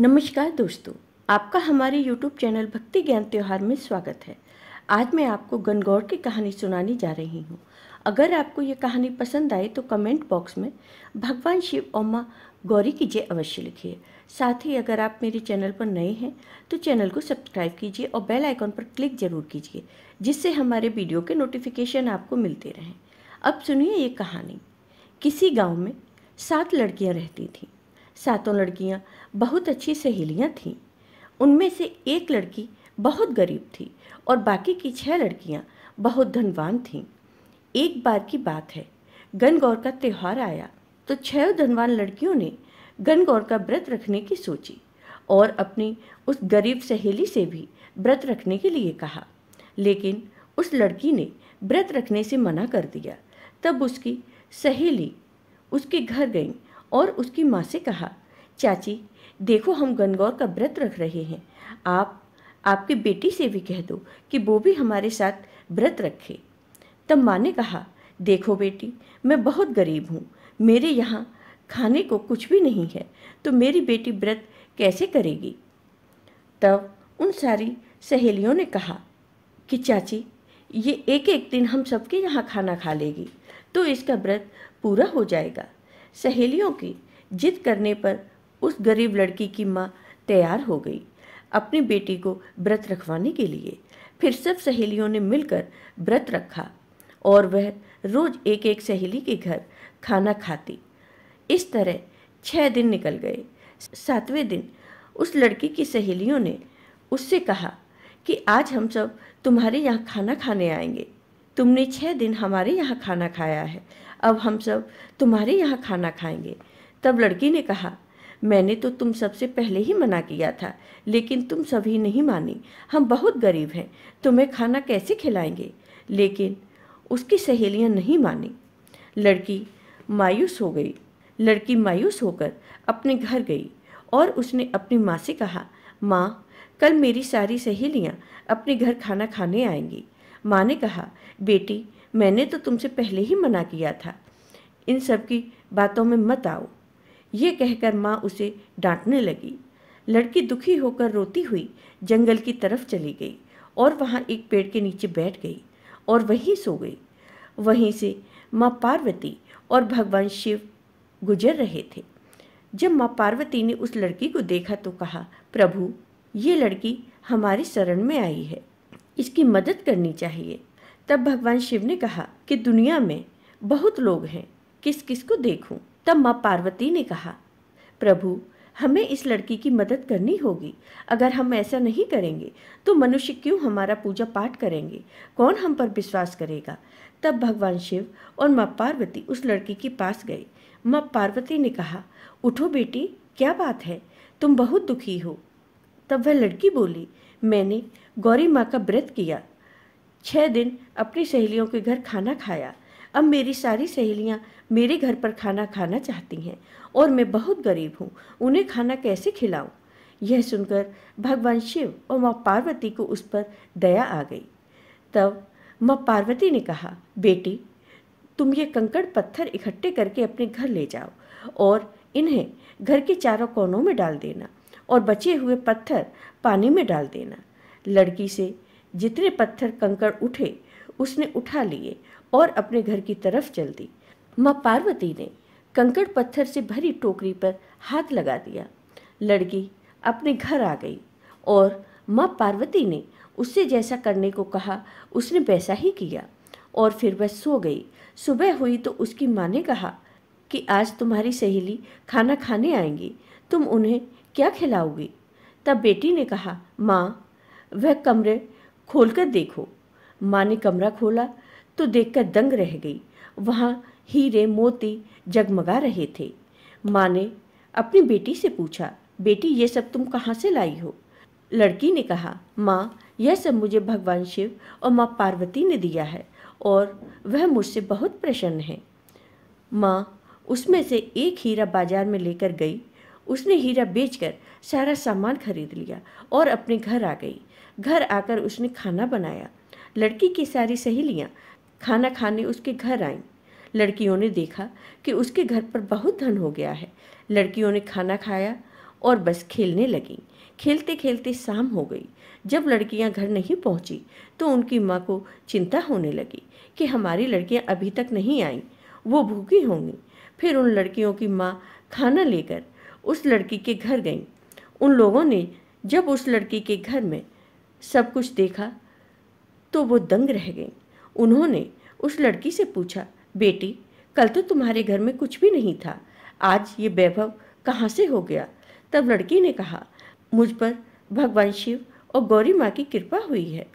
नमस्कार दोस्तों आपका हमारे YouTube चैनल भक्ति ज्ञान त्यौहार में स्वागत है आज मैं आपको गनगौर की कहानी सुनाने जा रही हूँ अगर आपको ये कहानी पसंद आए तो कमेंट बॉक्स में भगवान शिव और माँ गौरी की जय अवश्य लिखिए साथ ही अगर आप मेरे चैनल पर नए हैं तो चैनल को सब्सक्राइब कीजिए और बेल आइकॉन पर क्लिक जरूर कीजिए जिससे हमारे वीडियो के नोटिफिकेशन आपको मिलते रहें अब सुनिए ये कहानी किसी गाँव में सात लड़कियाँ रहती थीं सातों लड़कियां बहुत अच्छी सहेलियां थीं उनमें से एक लड़की बहुत गरीब थी और बाकी की छह लड़कियां बहुत धनवान थीं एक बार की बात है गनगौर का त्यौहार आया तो छह धनवान लड़कियों ने गनगौर का व्रत रखने की सोची और अपनी उस गरीब सहेली से भी व्रत रखने के लिए कहा लेकिन उस लड़की ने व्रत रखने से मना कर दिया तब उसकी सहेली उसके घर गई और उसकी माँ से कहा चाची देखो हम गनगौर का व्रत रख रहे हैं आप आपकी बेटी से भी कह दो कि वो भी हमारे साथ व्रत रखे तब माँ ने कहा देखो बेटी मैं बहुत गरीब हूँ मेरे यहाँ खाने को कुछ भी नहीं है तो मेरी बेटी व्रत कैसे करेगी तब उन सारी सहेलियों ने कहा कि चाची ये एक एक दिन हम सबके यहाँ खाना खा लेगी तो इसका व्रत पूरा हो जाएगा सहेलियों की जिद करने पर उस गरीब लड़की की माँ तैयार हो गई अपनी बेटी को व्रत रखवाने के लिए फिर सब सहेलियों ने मिलकर व्रत रखा और वह रोज एक एक सहेली के घर खाना खाती इस तरह छः दिन निकल गए सातवें दिन उस लड़की की सहेलियों ने उससे कहा कि आज हम सब तुम्हारे यहाँ खाना खाने आएंगे तुमने छः दिन हमारे यहाँ खाना खाया है अब हम सब तुम्हारे यहाँ खाना खाएंगे तब लड़की ने कहा मैंने तो तुम सबसे पहले ही मना किया था लेकिन तुम सभी नहीं मानी हम बहुत गरीब हैं तुम्हें खाना कैसे खिलाएंगे लेकिन उसकी सहेलियाँ नहीं मानी लड़की मायूस हो गई लड़की मायूस होकर अपने घर गई और उसने अपनी माँ से कहा माँ कल मेरी सारी सहेलियाँ अपने घर खाना खाने आएंगी माँ ने कहा बेटी मैंने तो तुमसे पहले ही मना किया था इन सब की बातों में मत आओ ये कहकर माँ उसे डांटने लगी लड़की दुखी होकर रोती हुई जंगल की तरफ चली गई और वहाँ एक पेड़ के नीचे बैठ गई और वहीं सो गई वहीं से माँ पार्वती और भगवान शिव गुजर रहे थे जब माँ पार्वती ने उस लड़की को देखा तो कहा प्रभु ये लड़की हमारी शरण में आई है इसकी मदद करनी चाहिए तब भगवान शिव ने कहा कि दुनिया में बहुत लोग हैं किस किस को देखूं? तब माँ पार्वती ने कहा प्रभु हमें इस लड़की की मदद करनी होगी अगर हम ऐसा नहीं करेंगे तो मनुष्य क्यों हमारा पूजा पाठ करेंगे कौन हम पर विश्वास करेगा तब भगवान शिव और माँ पार्वती उस लड़की के पास गए माँ पार्वती ने कहा उठो बेटी क्या बात है तुम बहुत दुखी हो तब वह लड़की बोली मैंने गौरी माँ का व्रत किया छः दिन अपनी सहेलियों के घर खाना खाया अब मेरी सारी सहेलियाँ मेरे घर पर खाना खाना चाहती हैं और मैं बहुत गरीब हूँ उन्हें खाना कैसे खिलाऊँ यह सुनकर भगवान शिव और माँ पार्वती को उस पर दया आ गई तब माँ पार्वती ने कहा बेटी तुम ये कंकड़ पत्थर इकट्ठे करके अपने घर ले जाओ और इन्हें घर के चारों कोनों में डाल देना और बचे हुए पत्थर पानी में डाल देना लड़की से जितने पत्थर कंकड़ उठे उसने उठा लिए और अपने घर की तरफ चल दी माँ पार्वती ने कंकड़ पत्थर से भरी टोकरी पर हाथ लगा दिया लड़की अपने घर आ गई और माँ पार्वती ने उससे जैसा करने को कहा उसने वैसा ही किया और फिर वह सो गई सुबह हुई तो उसकी माँ ने कहा कि आज तुम्हारी सहेली खाना खाने आएंगी तुम उन्हें क्या खिलाओगी तब बेटी ने कहा माँ वह कमरे खोलकर देखो माँ ने कमरा खोला तो देखकर दंग रह गई वहाँ हीरे मोती जगमगा रहे थे माँ ने अपनी बेटी से पूछा बेटी ये सब तुम कहाँ से लाई हो लड़की ने कहा माँ यह सब मुझे भगवान शिव और माँ पार्वती ने दिया है और वह मुझसे बहुत प्रसन्न है माँ उसमें से एक हीरा बाजार में लेकर गई उसने हीरा बेचकर सारा सामान खरीद लिया और अपने घर आ गई घर आकर उसने खाना बनाया लड़की की सारी सहेलियाँ खाना खाने उसके घर आईं लड़कियों ने देखा कि उसके घर पर बहुत धन हो गया है लड़कियों ने खाना खाया और बस खेलने लगीं खेलते खेलते शाम हो गई जब लड़कियां घर नहीं पहुंची तो उनकी माँ को चिंता होने लगी कि हमारी लड़कियां अभी तक नहीं आईं वो भूखी होंगी फिर उन लड़कियों की माँ खाना लेकर उस लड़की के घर गईं उन लोगों ने जब उस लड़की के घर में सब कुछ देखा तो वो दंग रह गई उन्होंने उस लड़की से पूछा बेटी कल तो तुम्हारे घर में कुछ भी नहीं था आज ये वैभव कहाँ से हो गया तब लड़की ने कहा मुझ पर भगवान शिव और गौरी माँ की कृपा हुई है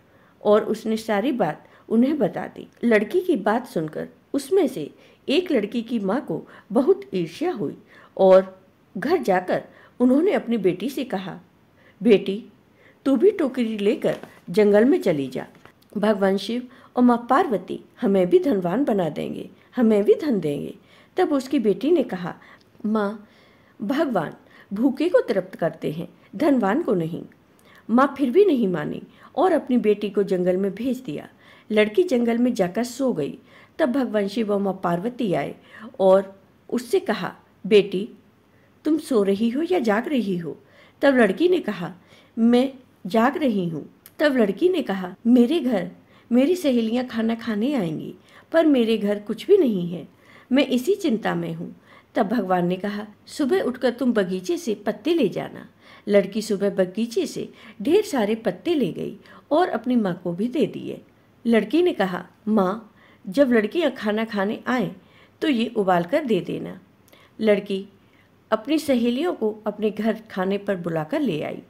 और उसने सारी बात उन्हें बता दी लड़की की बात सुनकर उसमें से एक लड़की की माँ को बहुत ईर्ष्या हुई और घर जाकर उन्होंने अपनी बेटी से कहा बेटी तू भी टोकरी लेकर जंगल में चली जा भगवान शिव और माँ पार्वती हमें भी धनवान बना देंगे हमें भी धन देंगे तब उसकी बेटी ने कहा माँ भगवान भूखे को तृप्त करते हैं धनवान को नहीं माँ फिर भी नहीं मानी और अपनी बेटी को जंगल में भेज दिया लड़की जंगल में जाकर सो गई तब भगवान शिव और माँ पार्वती आए और उससे कहा बेटी तुम सो रही हो या जाग रही हो तब लड़की ने कहा मैं जाग रही हूँ तब लड़की ने कहा मेरे घर मेरी सहेलियाँ खाना खाने आएंगी पर मेरे घर कुछ भी नहीं है मैं इसी चिंता में हूँ तब भगवान ने कहा सुबह उठकर तुम बगीचे से पत्ते ले जाना लड़की सुबह बगीचे से ढेर सारे पत्ते ले गई और अपनी माँ को भी दे दिए लड़की ने कहा माँ जब लड़कियाँ खाना खाने आए तो ये उबाल कर दे देना लड़की अपनी सहेलियों को अपने घर खाने पर बुलाकर ले आई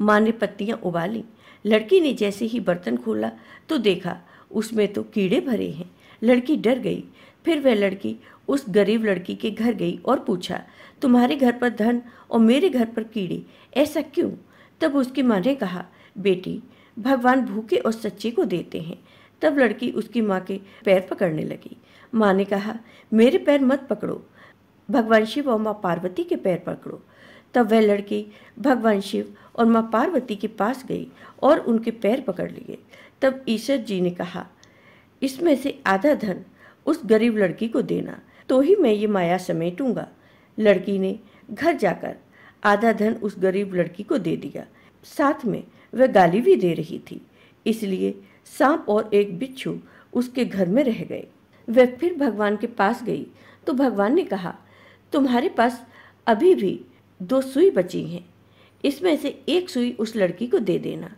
माँ ने पत्तियाँ उबाली लड़की ने जैसे ही बर्तन खोला तो देखा उसमें तो कीड़े भरे हैं लड़की डर गई फिर वह लड़की उस गरीब लड़की के घर गई और पूछा तुम्हारे घर पर धन और मेरे घर पर कीड़े ऐसा क्यों तब उसकी माँ ने कहा बेटी भगवान भूखे और सच्चे को देते हैं तब लड़की उसकी माँ के पैर पकड़ने लगी माँ ने कहा मेरे पैर मत पकड़ो भगवान शिव और माँ पार्वती के पैर पकड़ो तब वह लड़की भगवान शिव और माँ पार्वती के पास गई और उनके पैर पकड़ लिए तब ईश्वर जी ने कहा इसमें से आधा धन उस गरीब लड़की को देना तो ही मैं ये माया समेटूंगा लड़की ने घर जाकर आधा धन उस गरीब लड़की को दे दिया साथ में वह गाली भी दे रही थी इसलिए सांप और एक बिच्छू उसके घर में रह गए वह फिर भगवान के पास गई तो भगवान ने कहा तुम्हारे पास अभी भी दो सुई बची हैं इसमें से एक सुई उस लड़की को दे देना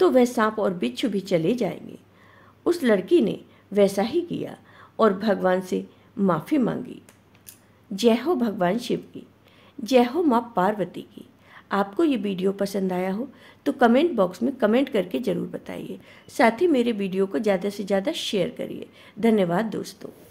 तो वह सांप और बिच्छू भी चले जाएंगे उस लड़की ने वैसा ही किया और भगवान से माफ़ी मांगी जय हो भगवान शिव की जय हो माँ पार्वती की आपको ये वीडियो पसंद आया हो तो कमेंट बॉक्स में कमेंट करके ज़रूर बताइए साथ ही मेरे वीडियो को ज़्यादा से ज़्यादा शेयर करिए धन्यवाद दोस्तों